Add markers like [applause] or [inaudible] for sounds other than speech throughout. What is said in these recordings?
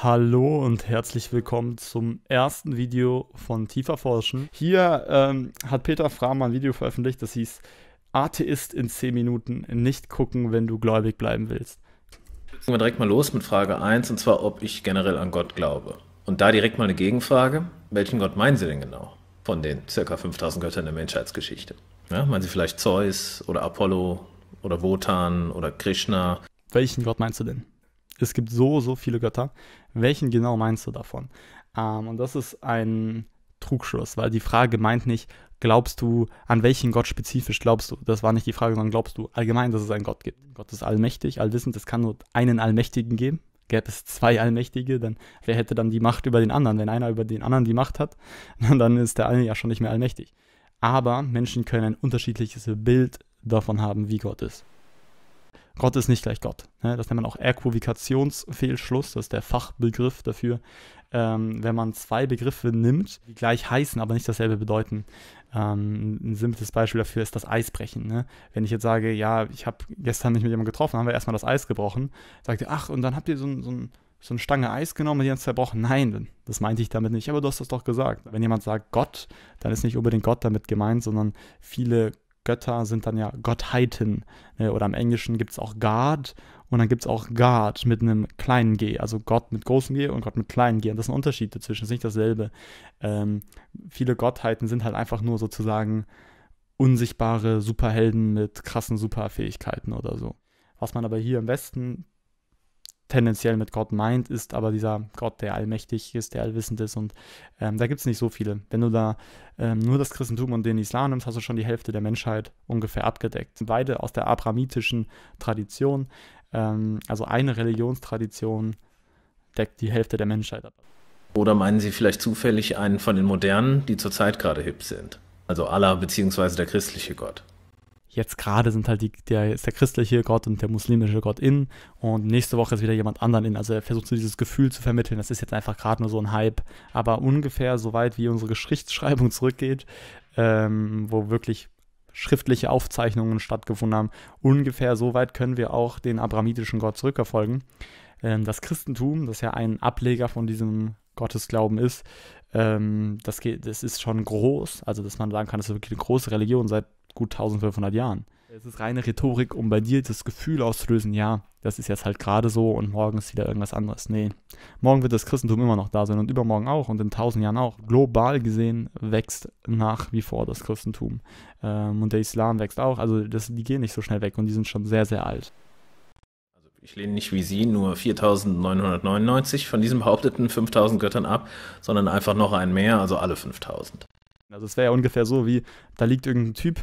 Hallo und herzlich willkommen zum ersten Video von Tiefer Forschen. Hier ähm, hat Peter Frahm ein Video veröffentlicht, das hieß Atheist in 10 Minuten, nicht gucken, wenn du gläubig bleiben willst. Gehen wir direkt mal los mit Frage 1 und zwar, ob ich generell an Gott glaube. Und da direkt mal eine Gegenfrage, welchen Gott meinen Sie denn genau von den ca. 5000 Göttern der Menschheitsgeschichte? Ja, meinen Sie vielleicht Zeus oder Apollo oder Wotan oder Krishna? Welchen Gott meinst du denn? es gibt so, so viele Götter. Welchen genau meinst du davon? Ähm, und das ist ein Trugschluss, weil die Frage meint nicht, glaubst du, an welchen Gott spezifisch glaubst du? Das war nicht die Frage, sondern glaubst du allgemein, dass es einen Gott gibt? Gott ist allmächtig, allwissend, es kann nur einen Allmächtigen geben. Gäbe es zwei Allmächtige, dann wer hätte dann die Macht über den anderen? Wenn einer über den anderen die Macht hat, [laughs] dann ist der eine ja schon nicht mehr allmächtig. Aber Menschen können ein unterschiedliches Bild davon haben, wie Gott ist. Gott ist nicht gleich Gott. Ne? Das nennt man auch Äquivikationsfehlschluss, das ist der Fachbegriff dafür, ähm, wenn man zwei Begriffe nimmt, die gleich heißen, aber nicht dasselbe bedeuten. Ähm, ein simples Beispiel dafür ist das Eisbrechen. Ne? Wenn ich jetzt sage, ja, ich habe gestern mich mit jemandem getroffen, haben wir erstmal das Eis gebrochen, sagt ihr, ach, und dann habt ihr so so ein so eine Stange Eis genommen und die haben es zerbrochen. Nein, das meinte ich damit nicht. Aber du hast das doch gesagt. Wenn jemand sagt Gott, dann ist nicht unbedingt Gott damit gemeint, sondern viele Götter sind dann ja Gottheiten. Ne? Oder im Englischen gibt es auch God und dann gibt es auch God mit einem kleinen G. Also Gott mit großem G und Gott mit kleinem G. Und das sind Unterschiede dazwischen, das ist nicht dasselbe. Ähm, viele Gottheiten sind halt einfach nur sozusagen unsichtbare Superhelden mit krassen Superfähigkeiten oder so. Was man aber hier im Westen tendenziell mit Gott meint, ist aber dieser Gott, der allmächtig ist, der allwissend ist. Und ähm, da gibt es nicht so viele. Wenn du da ähm, nur das Christentum und den Islam nimmst, hast du schon die Hälfte der Menschheit ungefähr abgedeckt. Beide aus der abrahamitischen Tradition, ähm, also eine Religionstradition deckt die Hälfte der Menschheit ab. Oder meinen Sie vielleicht zufällig einen von den modernen, die zurzeit gerade hip sind? Also Allah beziehungsweise der christliche Gott? jetzt gerade sind halt die, der, ist der christliche Gott und der muslimische Gott in und nächste Woche ist wieder jemand anderen in. Also er versucht so dieses Gefühl zu vermitteln, das ist jetzt einfach gerade nur so ein Hype. Aber ungefähr so weit, wie unsere Geschichtsschreibung [laughs] zurückgeht, ähm, wo wirklich schriftliche Aufzeichnungen stattgefunden haben, ungefähr so weit können wir auch den abrahamitischen Gott zurückverfolgen. Ähm, das Christentum, das ja ein Ableger von diesem Gottesglauben ist, ähm, das, geht, das ist schon groß, also dass man sagen kann, das ist wirklich eine große Religion seit gut 1500 Jahren. Es ist reine Rhetorik, um bei dir das Gefühl auszulösen, ja, das ist jetzt halt gerade so und morgen ist wieder irgendwas anderes. Nee, morgen wird das Christentum immer noch da sein und übermorgen auch und in tausend Jahren auch. Global gesehen wächst nach wie vor das Christentum. Ähm, und der Islam wächst auch, also das, die gehen nicht so schnell weg und die sind schon sehr, sehr alt. Also ich lehne nicht wie Sie nur 4999 von diesen behaupteten 5000 Göttern ab, sondern einfach noch ein mehr, also alle 5000. Also es wäre ja ungefähr so wie, da liegt irgendein Typ,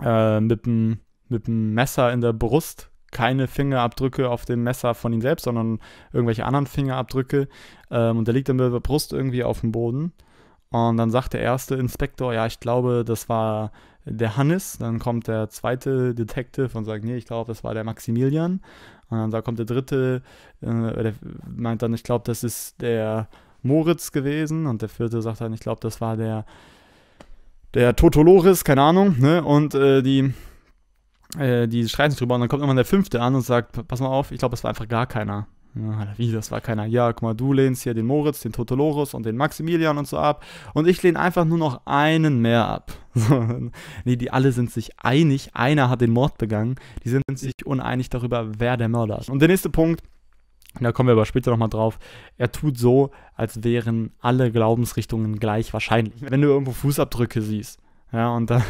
äh, mit dem mit dem Messer in der Brust keine Fingerabdrücke auf dem Messer von ihm selbst, sondern irgendwelche anderen Fingerabdrücke. Ähm, und der liegt dann mit der Brust irgendwie auf dem Boden. Und dann sagt der erste Inspektor, ja, ich glaube, das war der Hannes. Dann kommt der zweite Detective und sagt, nee, ich glaube, das war der Maximilian. Und dann kommt der dritte, äh, der meint dann, ich glaube, das ist der Moritz gewesen. Und der vierte sagt dann, ich glaube, das war der der Totoloris, keine Ahnung, ne? Und äh, die, äh, die streiten sich drüber und dann kommt nochmal der fünfte an und sagt, pass mal auf, ich glaube, es war einfach gar keiner. Ja, wie, das war keiner. Ja, guck mal, du lehnst hier den Moritz, den Totoloris und den Maximilian und so ab. Und ich lehne einfach nur noch einen mehr ab. [laughs] nee, die alle sind sich einig. Einer hat den Mord begangen. Die sind sich uneinig darüber, wer der Mörder ist. Und der nächste Punkt da kommen wir aber später nochmal drauf, er tut so, als wären alle Glaubensrichtungen gleich wahrscheinlich. Wenn du irgendwo Fußabdrücke siehst, ja, und dann,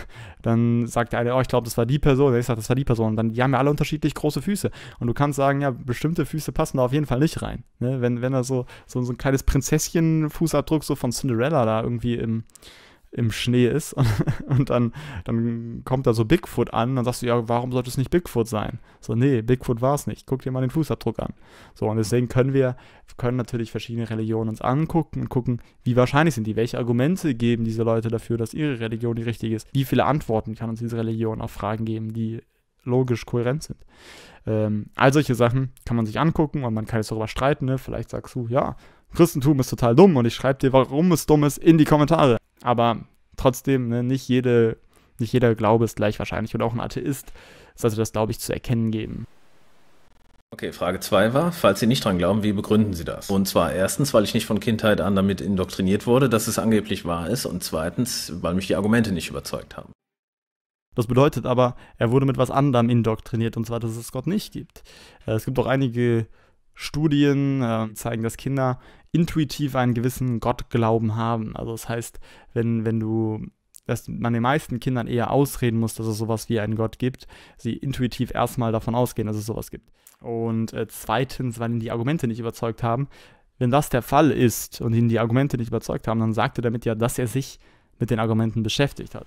dann sagt der eine, oh, ich glaube, das war die Person, ich sage, das war die Person. Und dann, die haben ja alle unterschiedlich große Füße. Und du kannst sagen, ja, bestimmte Füße passen da auf jeden Fall nicht rein. Ne? Wenn, wenn da so, so, so ein kleines Prinzesschen-Fußabdruck so von Cinderella da irgendwie im, im Schnee ist. [laughs] Und dann, dann kommt da so Bigfoot an. Dann sagst du, ja, warum sollte es nicht Bigfoot sein? So, nee, Bigfoot war es nicht. Guck dir mal den Fußabdruck an. So, und deswegen können wir, können natürlich verschiedene Religionen uns angucken und gucken, wie wahrscheinlich sind die? Welche Argumente geben diese Leute dafür, dass ihre Religion die richtige ist? Wie viele Antworten kann uns diese Religion auf Fragen geben, die logisch kohärent sind. Ähm, all solche Sachen kann man sich angucken und man kann jetzt darüber streiten. Ne? Vielleicht sagst du, ja, Christentum ist total dumm und ich schreibe dir, warum es dumm ist, in die Kommentare. Aber trotzdem, ne, nicht, jede, nicht jeder Glaube ist gleich wahrscheinlich oder auch ein Atheist sollte das, glaube ich, zu erkennen geben. Okay, Frage 2 war, falls Sie nicht dran glauben, wie begründen Sie das? Und zwar erstens, weil ich nicht von Kindheit an damit indoktriniert wurde, dass es angeblich wahr ist und zweitens, weil mich die Argumente nicht überzeugt haben. Das bedeutet aber, er wurde mit was anderem indoktriniert und zwar, dass es Gott nicht gibt. Äh, es gibt auch einige äh, Studien äh, zeigen, dass Kinder intuitiv einen gewissen Gottglauben haben. Also das heißt, wenn, wenn du, dass man den meisten Kindern eher ausreden muss, dass es sowas wie einen Gott gibt, sie intuitiv erstmal davon ausgehen, dass es sowas gibt. Und äh, zweitens, weil ihnen die Argumente nicht überzeugt haben, wenn das der Fall ist und ihnen die Argumente nicht überzeugt haben, dann sagt er damit ja, dass er sich mit den Argumenten beschäftigt hat.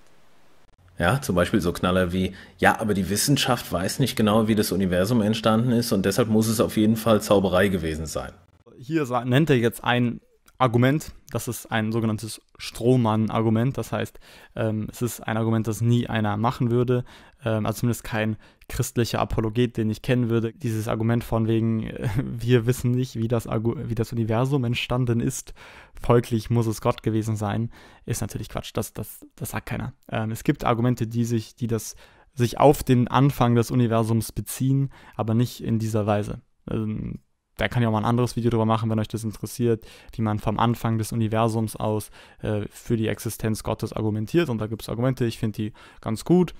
Ja, zum Beispiel so Knaller wie, ja, aber die Wissenschaft weiß nicht genau, wie das Universum entstanden ist und deshalb muss es auf jeden Fall Zauberei gewesen sein. Hier nennt er jetzt ein Argument, das ist ein sogenanntes Strohmann-Argument, das heißt, ähm, es ist ein Argument, das nie einer machen würde, ähm, also zumindest kein christlicher Apologet, den ich kennen würde. Dieses Argument von wegen, äh, [laughs] wir wissen nicht, wie das, wie das, Universum entstanden ist, folglich muss es Gott gewesen sein, ist natürlich Quatsch, das, das, das sagt keiner. Ähm, es gibt Argumente, die sich, die das sich auf den Anfang des Universums beziehen, aber nicht in dieser Weise. Ähm, da kann ich auch mal ein anderes Video drüber machen, wenn euch das interessiert, wie man vom Anfang des Universums aus äh, für die Existenz Gottes argumentiert. Und da gibt es Argumente, ich finde die ganz gut.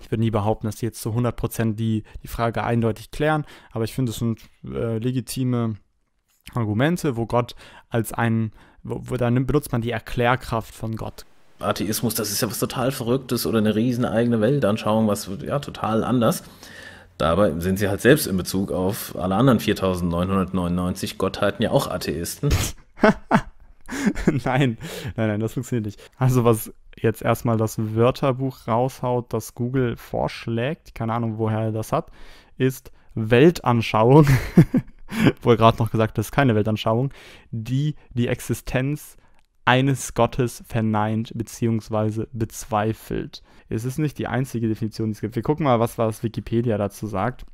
Ich würde nie behaupten, dass die jetzt zu 100% die, die Frage eindeutig klären, aber ich finde, es sind äh, legitime Argumente, wo Gott als ein, wo, wo da benutzt man die Erklärkraft von Gott. Atheismus, das ist ja was total Verrücktes oder eine riesen eigene Weltanschauung, was ja total anders. Dabei sind sie halt selbst in Bezug auf alle anderen 4999 Gottheiten ja auch Atheisten. [laughs] nein, nein, nein, das funktioniert nicht. Also was jetzt erstmal das Wörterbuch raushaut, das Google vorschlägt, keine Ahnung, woher er das hat, ist Weltanschauung, [laughs] wohl gerade noch gesagt, das ist keine Weltanschauung, die die Existenz eines Gottes verneint bzw. bezweifelt. Es ist nicht die einzige Definition, die es gibt. Wir gucken mal, was, was Wikipedia dazu sagt.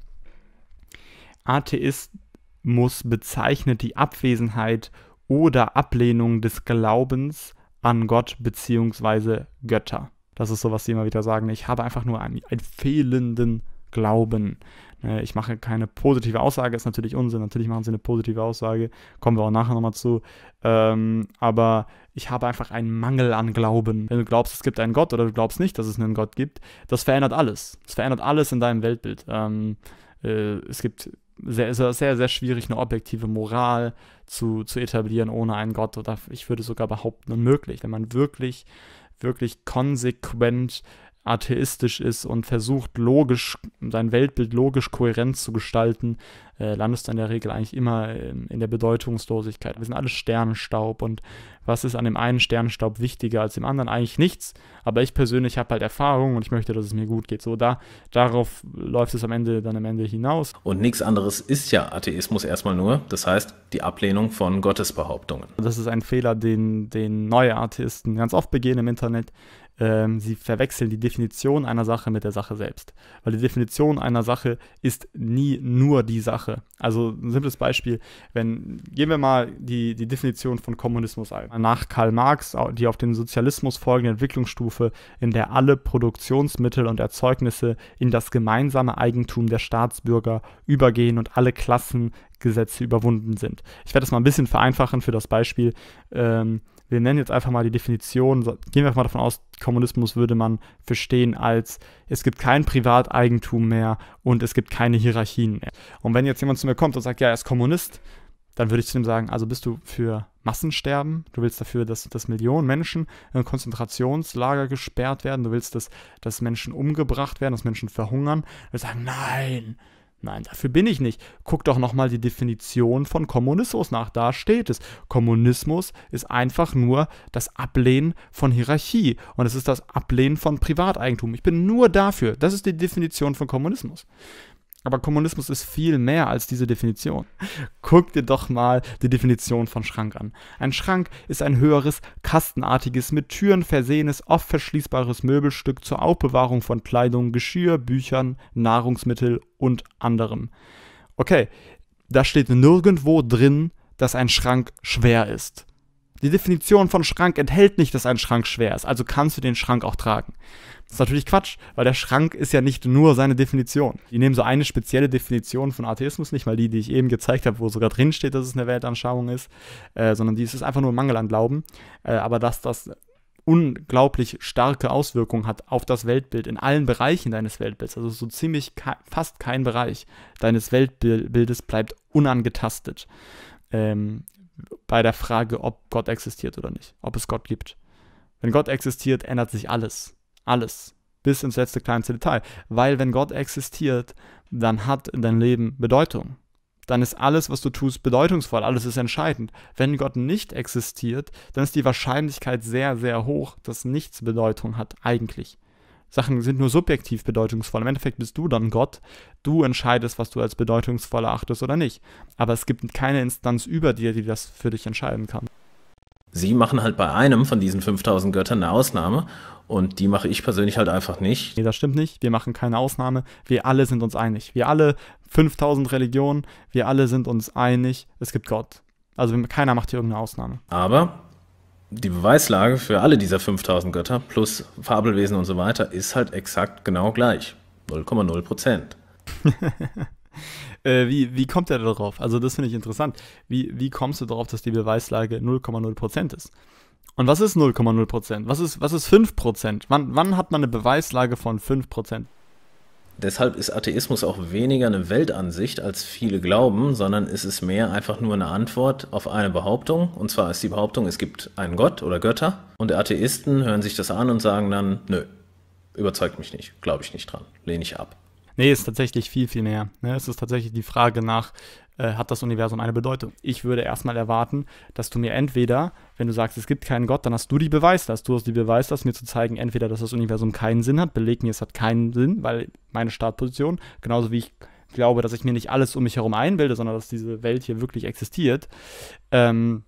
Atheismus bezeichnet die Abwesenheit oder Ablehnung des Glaubens an Gott bzw. Götter. Das ist so, was sie immer wieder sagen. Ich habe einfach nur einen, einen fehlenden glauben. Ne, ich mache keine positive Aussage, ist natürlich Unsinn. Natürlich machen sie eine positive Aussage, kommen wir auch nachher nochmal zu. Ähm, aber ich habe einfach einen Mangel an Glauben. Wenn du glaubst, es gibt einen Gott oder du glaubst nicht, dass es einen Gott gibt, das verändert alles. Das verändert alles in deinem Weltbild. Ähm, äh, es gibt sehr, sehr, sehr, sehr schwierig, eine objektive Moral zu, zu etablieren ohne einen Gott. Oder ich würde sogar behaupten, unmöglich. Wenn man wirklich, wirklich konsequent atheistisch ist und versucht, logisch, sein Weltbild logisch kohärent zu gestalten, äh, landest du in der Regel eigentlich immer in, ähm, in der Bedeutungslosigkeit. Wir sind alle Sternenstaub und was ist an dem einen Sternenstaub wichtiger als dem anderen? Eigentlich nichts, aber ich persönlich habe halt Erfahrung und ich möchte, dass es mir gut geht. So, da, darauf läuft es am Ende dann am Ende hinaus. Und nichts anderes ist ja Atheismus erstmal nur, das heißt die Ablehnung von Gottesbehauptungen. Das ist ein Fehler, den, den neue Atheisten ganz oft begehen im Internet ähm, sie verwechseln die Definition einer Sache mit der Sache selbst. Weil die Definition einer Sache ist nie nur die Sache. Also ein simples Beispiel, wenn, gehen wir mal die, die Definition von Kommunismus ein. Nach Karl Marx, die auf den Sozialismus folgende Entwicklungsstufe, in der alle Produktionsmittel und Erzeugnisse in das gemeinsame Eigentum der Staatsbürger übergehen und alle Klassengesetze überwunden sind. Ich werde das mal ein bisschen vereinfachen für das Beispiel. Ähm, wir nennen jetzt einfach mal die Definition, gehen wir mal davon aus, Kommunismus würde man verstehen als, es gibt kein Privateigentum mehr und es gibt keine Hierarchien mehr. Und wenn jetzt jemand zu mir kommt und sagt, ja, er ist Kommunist, dann würde ich zu ihm sagen, also bist du für Massensterben, du willst dafür, dass, dass Millionen Menschen in Konzentrationslager gesperrt werden, du willst, dass, dass Menschen umgebracht werden, dass Menschen verhungern. Ich würde sagen, nein, Nein, dafür bin ich nicht. Guck doch nochmal die Definition von Kommunismus nach. Da steht es. Kommunismus ist einfach nur das Ablehnen von Hierarchie und es ist das Ablehnen von Privateigentum. Ich bin nur dafür. Das ist die Definition von Kommunismus. Aber Kommunismus ist viel mehr als diese Definition. Guck dir doch mal die Definition von Schrank an. Ein Schrank ist ein höheres, kastenartiges, mit Türen versehenes, oft verschließbares Möbelstück zur Aufbewahrung von Kleidung, Geschirr, Büchern, Nahrungsmittel und anderem. Okay, da steht nirgendwo drin, dass ein Schrank schwer ist. Die Definition von Schrank enthält nicht, dass ein Schrank schwer ist, also kannst du den Schrank auch tragen ist natürlich Quatsch, weil der Schrank ist ja nicht nur seine Definition. Die nehmen so eine spezielle Definition von Atheismus, nicht mal die, die ich eben gezeigt habe, wo sogar drin steht, dass es eine Weltanschauung ist, äh, sondern die ist einfach nur ein Mangel an Glauben. Äh, aber dass das unglaublich starke Auswirkungen hat auf das Weltbild in allen Bereichen deines Weltbilds. Also so ziemlich fast kein Bereich deines Weltbildes bleibt unangetastet ähm, bei der Frage, ob Gott existiert oder nicht, ob es Gott gibt. Wenn Gott existiert, ändert sich alles. Alles. Bis ins letzte kleinste Detail. Weil wenn Gott existiert, dann hat dein Leben Bedeutung. Dann ist alles, was du tust, bedeutungsvoll. Alles ist entscheidend. Wenn Gott nicht existiert, dann ist die Wahrscheinlichkeit sehr, sehr hoch, dass nichts Bedeutung hat eigentlich. Sachen sind nur subjektiv bedeutungsvoll. Im Endeffekt bist du dann Gott. Du entscheidest, was du als bedeutungsvoll erachtest oder nicht. Aber es gibt keine Instanz über dir, die das für dich entscheiden kann. Sie machen halt bei einem von diesen 5000 Göttern eine Ausnahme und die mache ich persönlich halt einfach nicht. Nee, das stimmt nicht. Wir machen keine Ausnahme. Wir alle sind uns einig. Wir alle 5000 Religionen, wir alle sind uns einig. Es gibt Gott. Also keiner macht hier irgendeine Ausnahme. Aber die Beweislage für alle dieser 5000 Götter plus Fabelwesen und so weiter ist halt exakt genau gleich. 0,0 Prozent. [laughs] Äh, wie, wie kommt er darauf? Also das finde ich interessant. Wie, wie kommst du darauf, dass die Beweislage 0,0% ist? Und was ist 0,0%? Was ist, was ist 5%? Wann, wann hat man eine Beweislage von 5%? Deshalb ist Atheismus auch weniger eine Weltansicht, als viele glauben, sondern es ist mehr einfach nur eine Antwort auf eine Behauptung. Und zwar ist die Behauptung, es gibt einen Gott oder Götter. Und Atheisten hören sich das an und sagen dann, nö, überzeugt mich nicht, glaube ich nicht dran, lehne ich ab. Nee, ist tatsächlich viel, viel mehr. Ne? Es ist tatsächlich die Frage nach, äh, hat das Universum eine Bedeutung? Ich würde erstmal erwarten, dass du mir entweder, wenn du sagst, es gibt keinen Gott, dann hast du die Beweislast. Du hast die Beweislast, mir zu zeigen, entweder, dass das Universum keinen Sinn hat, beleg mir, es hat keinen Sinn, weil meine Startposition, genauso wie ich glaube, dass ich mir nicht alles um mich herum einbilde, sondern dass diese Welt hier wirklich existiert, ähm,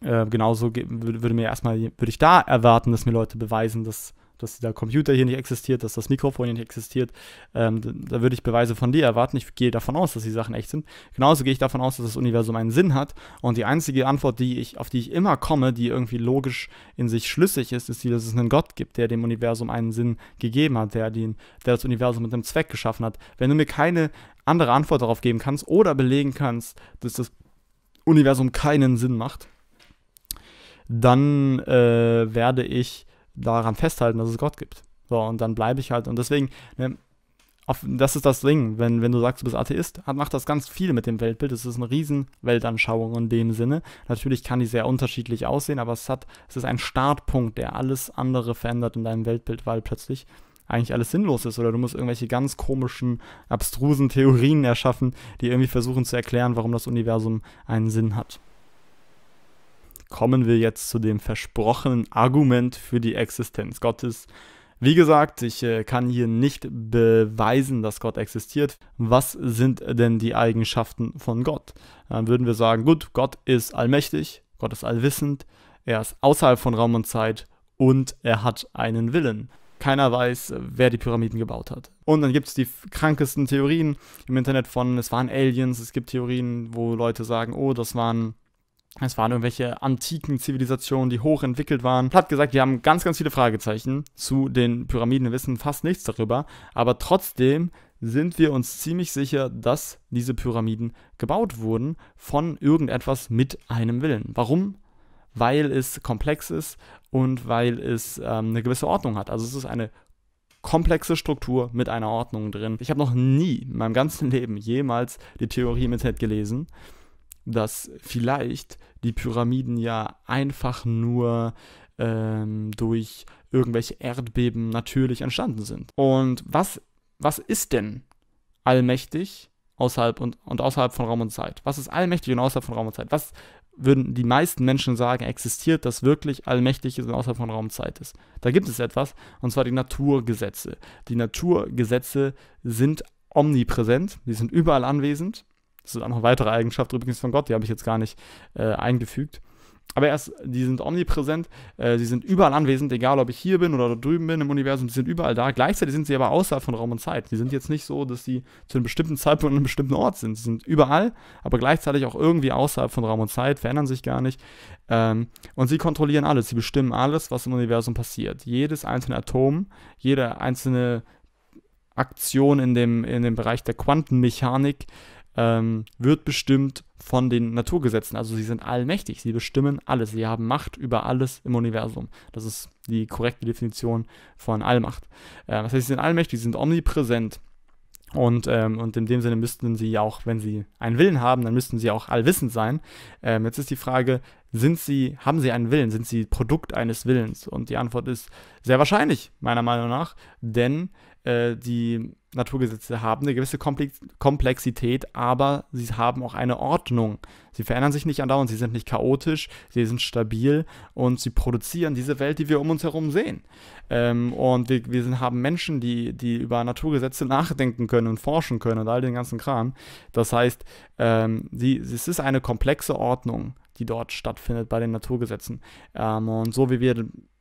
äh, genauso würde, mir erstmal, würde ich da erwarten, dass mir Leute beweisen, dass dass der Computer hier nicht existiert, dass das Mikrofon hier nicht existiert. Ähm, da, würde ich Beweise von dir erwarten. Ich gehe davon aus, dass die Sachen echt sind. Genauso gehe ich davon aus, dass das Universum einen Sinn hat. Und die einzige Antwort, die ich, auf die ich immer komme, die irgendwie logisch in sich schlüssig ist, ist die, dass es einen Gott gibt, der dem Universum einen Sinn gegeben hat, der, den, der das Universum mit einem Zweck geschaffen hat. Wenn du mir keine andere Antwort darauf geben kannst oder belegen kannst, dass das Universum keinen Sinn macht, dann äh, werde ich daran festhalten, dass es Gott gibt. So, und dann bleibe ich halt. Und deswegen, ne, auf, das ist das Ding, wenn, wenn du sagst, du bist Atheist, hat, macht das ganz viel mit dem Weltbild. Es ist eine riesen Weltanschauung in dem Sinne. Natürlich kann die sehr unterschiedlich aussehen, aber es, hat, es ist ein Startpunkt, der alles andere verändert in deinem Weltbild, weil plötzlich eigentlich alles sinnlos ist oder du musst irgendwelche ganz komischen, abstrusen Theorien erschaffen, die irgendwie versuchen zu erklären, warum das Universum einen Sinn hat kommen wir jetzt zu dem versprochenen Argument für die Existenz Gottes. Wie gesagt, ich äh, kann hier nicht beweisen, dass Gott existiert. Was sind denn die Eigenschaften von Gott? Dann würden wir sagen, gut, Gott ist allmächtig, Gott ist allwissend, er ist außerhalb von Raum und Zeit und er hat einen Willen. Keiner weiß, wer die Pyramiden gebaut hat. Und dann gibt es die krankesten Theorien im Internet von, es waren Aliens. Es gibt Theorien, wo Leute sagen, oh, das waren es waren irgendwelche antiken Zivilisationen, die hochentwickelt waren. Hat gesagt, wir haben ganz, ganz viele Fragezeichen zu den Pyramiden. Wir wissen fast nichts darüber. Aber trotzdem sind wir uns ziemlich sicher, dass diese Pyramiden gebaut wurden von irgendetwas mit einem Willen. Warum? Weil es komplex ist und weil es ähm, eine gewisse Ordnung hat. Also es ist eine komplexe Struktur mit einer Ordnung drin. Ich habe noch nie in meinem ganzen [laughs] Leben jemals die Theorie im Internet gelesen dass vielleicht die Pyramiden ja einfach nur ähm, durch irgendwelche Erdbeben natürlich entstanden sind. Und was, was ist denn allmächtig außerhalb und, und außerhalb von Raum und Zeit? Was ist allmächtig und außerhalb von Raum und Zeit? Was würden die meisten Menschen sagen, existiert, das wirklich allmächtig ist und außerhalb von Raum und Zeit ist? Da gibt es etwas, und zwar die Naturgesetze. Die Naturgesetze sind omnipräsent, sie sind überall anwesend das ist auch noch eine weitere Eigenschaft übrigens von Gott, die habe ich jetzt gar nicht äh, eingefügt. Aber erst, die sind omnipräsent, äh, sie sind überall anwesend, egal ob ich hier bin oder da drüben bin im Universum, sie sind überall da. Gleichzeitig sind sie aber außerhalb von Raum und Zeit. Die sind jetzt nicht so, dass sie zu einem bestimmten Zeitpunkt an einem bestimmten Ort sind. Sie sind überall, aber gleichzeitig auch irgendwie außerhalb von Raum und Zeit, verändern sich gar nicht. Ähm, und sie kontrollieren alles, sie bestimmen alles, was im Universum passiert. Jedes einzelne Atom, jede einzelne Aktion in dem, in dem Bereich der Quantenmechanik ähm, wird bestimmt von den Naturgesetzen. Also sie sind allmächtig, sie bestimmen alles, sie haben Macht über alles im Universum. Das ist die korrekte Definition von Allmacht. Ähm, das heißt, sie sind allmächtig, sie sind omnipräsent. Und, ähm, und in dem Sinne müssten sie ja auch, wenn sie einen Willen haben, dann müssten sie auch allwissend sein. Ähm, jetzt ist die Frage, sind sie, haben sie einen Willen, sind sie Produkt eines Willens? Und die Antwort ist sehr wahrscheinlich, meiner Meinung nach, denn äh, die Naturgesetze haben eine gewisse Komplexität, aber sie haben auch eine Ordnung. Sie verändern sich nicht andauernd, sie sind nicht chaotisch, sie sind stabil und sie produzieren diese Welt, die wir um uns herum sehen. Ähm, und wir, wir sind, haben Menschen, die, die über Naturgesetze nachdenken können und forschen können und all den ganzen Kram. Das heißt, ähm, die, es ist eine komplexe Ordnung die dort stattfindet bei den Naturgesetzen. Ähm, und so wie wir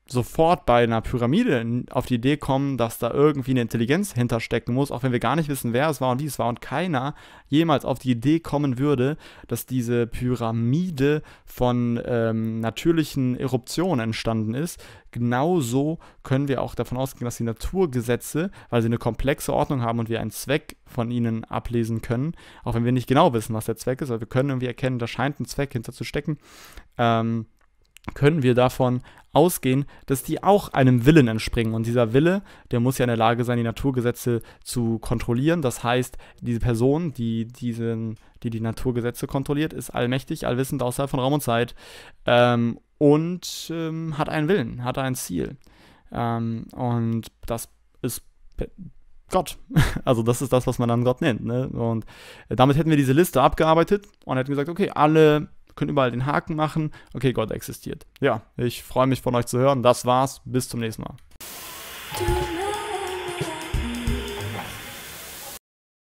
sofort bei einer Pyramide auf die Idee kommen, dass da irgendwie eine Intelligenz hinterstecken muss, auch wenn wir gar nicht wissen, wer es war und wie es war und keiner jemals auf die Idee kommen würde, dass diese Pyramide von ähm, natürlichen Eruptionen entstanden ist. Genauso können wir auch davon ausgehen, dass die Naturgesetze, weil sie eine komplexe Ordnung haben und wir einen Zweck von ihnen ablesen können, auch wenn wir nicht genau wissen, was der Zweck ist, aber wir können irgendwie erkennen, da scheint ein Zweck hinterzustecken, ähm, können wir davon ausgehen, dass die auch einem Willen entspringen. Und dieser Wille, der muss ja in der Lage sein, die Naturgesetze zu kontrollieren. Das heißt, diese Person, die diesen, die, die Naturgesetze kontrolliert, ist allmächtig, allwissend, außerhalb von Raum und Zeit ähm, und ähm, hat einen Willen, hat ein Ziel. Ähm, und das ist Gott. [laughs] Also das ist das, was man dann Gott nennt. Ne? Und äh, damit hätten wir diese Liste abgearbeitet und hätten gesagt, okay, alle Könnt überall den Haken machen. Okay, Gott existiert. Ja, ich freue mich von euch zu hören. Das war's. Bis zum nächsten Mal.